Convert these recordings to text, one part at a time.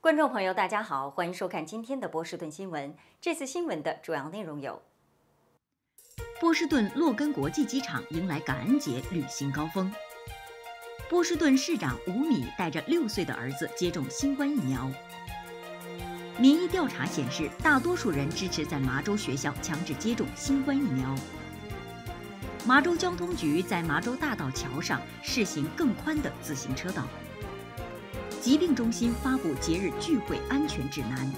观众朋友，大家好，欢迎收看今天的波士顿新闻。这次新闻的主要内容有：波士顿洛根国际机场迎来感恩节旅行高峰；波士顿市长吴米带着六岁的儿子接种新冠疫苗；民意调查显示，大多数人支持在麻州学校强制接种新冠疫苗；麻州交通局在麻州大道桥上试行更宽的自行车道。疾病中心发布节日聚会安全指南。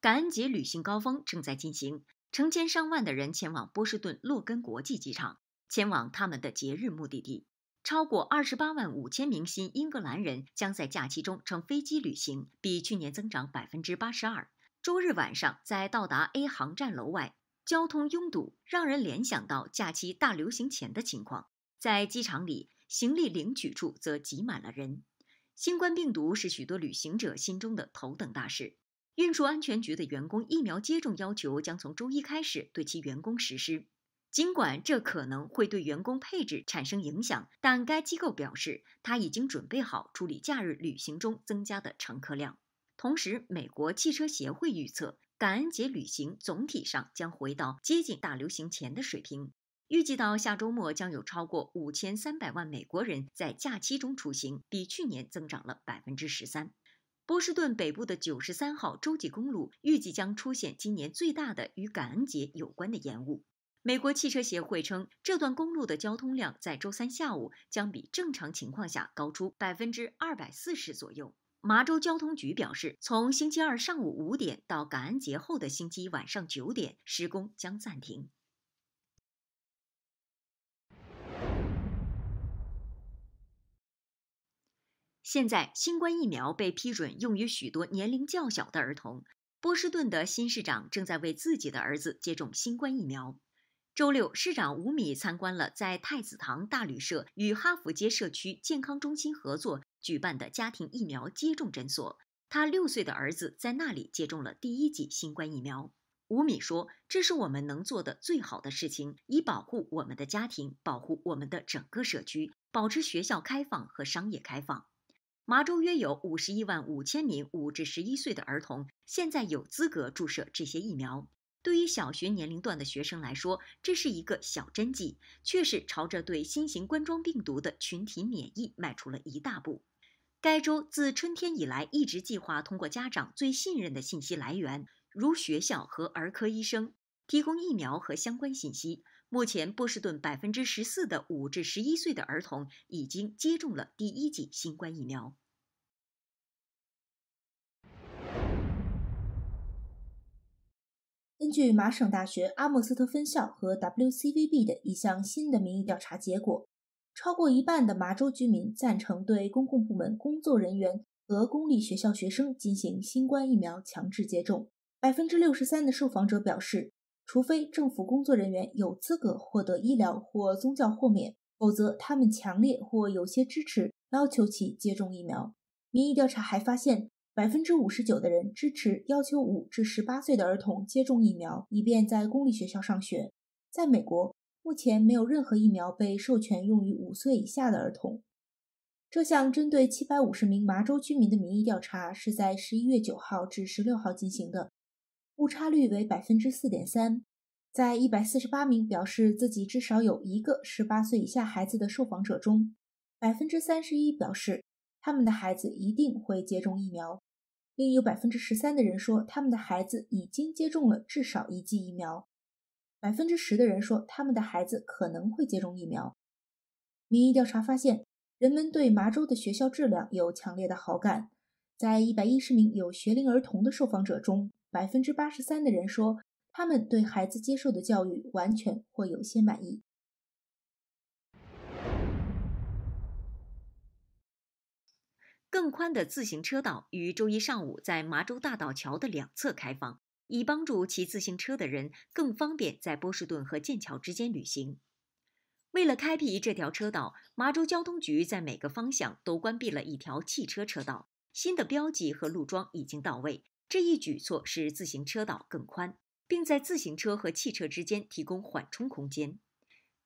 感恩节旅行高峰正在进行，成千上万的人前往波士顿洛根国际机场，前往他们的节日目的地。超过二十八万五千名新英格兰人将在假期中乘飞机旅行，比去年增长百分之八十二。周日晚上，在到达 A 航站楼外。交通拥堵让人联想到假期大流行前的情况。在机场里，行李领取处则挤满了人。新冠病毒是许多旅行者心中的头等大事。运输安全局的员工疫苗接种要求将从周一开始对其员工实施，尽管这可能会对员工配置产生影响，但该机构表示，他已经准备好处理假日旅行中增加的乘客量。同时，美国汽车协会预测。感恩节旅行总体上将回到接近大流行前的水平。预计到下周末，将有超过五千三百万美国人在假期中出行，比去年增长了百分之十三。波士顿北部的九十三号洲际公路预计将出现今年最大的与感恩节有关的延误。美国汽车协会称，这段公路的交通量在周三下午将比正常情况下高出百分之二百四十左右。麻州交通局表示，从星期二上午五点到感恩节后的星期一晚上九点，施工将暂停。现在，新冠疫苗被批准用于许多年龄较小的儿童。波士顿的新市长正在为自己的儿子接种新冠疫苗。周六，市长吴米参观了在太子堂大旅社与哈佛街社区健康中心合作。举办的家庭疫苗接种诊所，他六岁的儿子在那里接种了第一剂新冠疫苗。吴敏说：“这是我们能做的最好的事情，以保护我们的家庭，保护我们的整个社区，保持学校开放和商业开放。”麻州约有五十一万五千名五至十一岁的儿童现在有资格注射这些疫苗。对于小学年龄段的学生来说，这是一个小针剂，却是朝着对新型冠状病毒的群体免疫迈出了一大步。该州自春天以来一直计划通过家长最信任的信息来源，如学校和儿科医生，提供疫苗和相关信息。目前，波士顿百分之十四的五至十一岁的儿童已经接种了第一剂新冠疫苗。根据麻省大学阿默斯特分校和 WCVB 的一项新的民意调查结果。超过一半的麻州居民赞成对公共部门工作人员和公立学校学生进行新冠疫苗强制接种。百分之六十三的受访者表示，除非政府工作人员有资格获得医疗或宗教豁免，否则他们强烈或有些支持要求其接种疫苗。民意调查还发现，百分之五十九的人支持要求五至十八岁的儿童接种疫苗，以便在公立学校上学。在美国。目前没有任何疫苗被授权用于五岁以下的儿童。这项针对七百五十名麻州居民的民意调查是在十一月九号至十六号进行的，误差率为百分之四点三。在一百四十八名表示自己至少有一个十八岁以下孩子的受访者中，百分之三十一表示他们的孩子一定会接种疫苗，另有百分之十三的人说他们的孩子已经接种了至少一剂疫苗。百分之十的人说他们的孩子可能会接种疫苗。民意调查发现，人们对麻州的学校质量有强烈的好感。在一百一十名有学龄儿童的受访者中，百分之八十三的人说他们对孩子接受的教育完全或有些满意。更宽的自行车道于周一上午在麻州大道桥的两侧开放。以帮助骑自行车的人更方便在波士顿和剑桥之间旅行。为了开辟这条车道，麻州交通局在每个方向都关闭了一条汽车车道。新的标记和路桩已经到位。这一举措使自行车道更宽，并在自行车和汽车之间提供缓冲空间。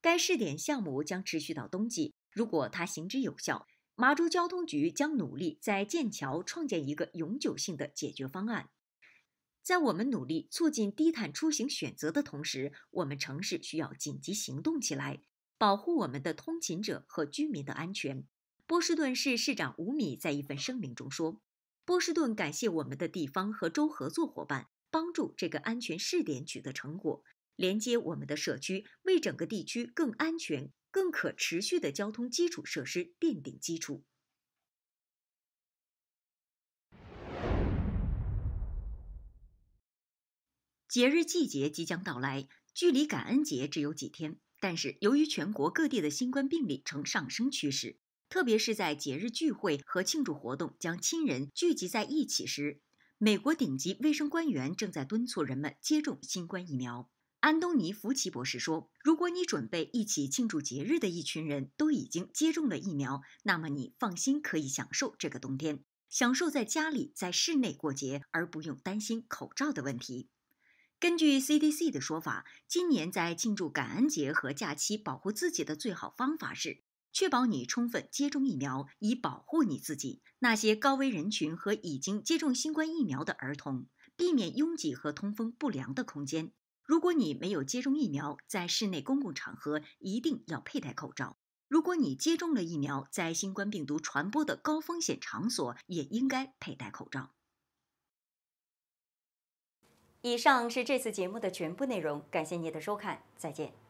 该试点项目将持续到冬季。如果它行之有效，麻州交通局将努力在剑桥创建一个永久性的解决方案。在我们努力促进低碳出行选择的同时，我们城市需要紧急行动起来，保护我们的通勤者和居民的安全。波士顿市市长吴米在一份声明中说：“波士顿感谢我们的地方和州合作伙伴，帮助这个安全试点取得成果，连接我们的社区，为整个地区更安全、更可持续的交通基础设施奠定基础。”节日季节即将到来，距离感恩节只有几天。但是，由于全国各地的新冠病例呈上升趋势，特别是在节日聚会和庆祝活动将亲人聚集在一起时，美国顶级卫生官员正在敦促人们接种新冠疫苗。安东尼·福奇博士说：“如果你准备一起庆祝节日的一群人都已经接种了疫苗，那么你放心可以享受这个冬天，享受在家里在室内过节，而不用担心口罩的问题。”根据 CDC 的说法，今年在庆祝感恩节和假期，保护自己的最好方法是确保你充分接种疫苗以保护你自己。那些高危人群和已经接种新冠疫苗的儿童，避免拥挤和通风不良的空间。如果你没有接种疫苗，在室内公共场合一定要佩戴口罩。如果你接种了疫苗，在新冠病毒传播的高风险场所也应该佩戴口罩。以上是这次节目的全部内容，感谢您的收看，再见。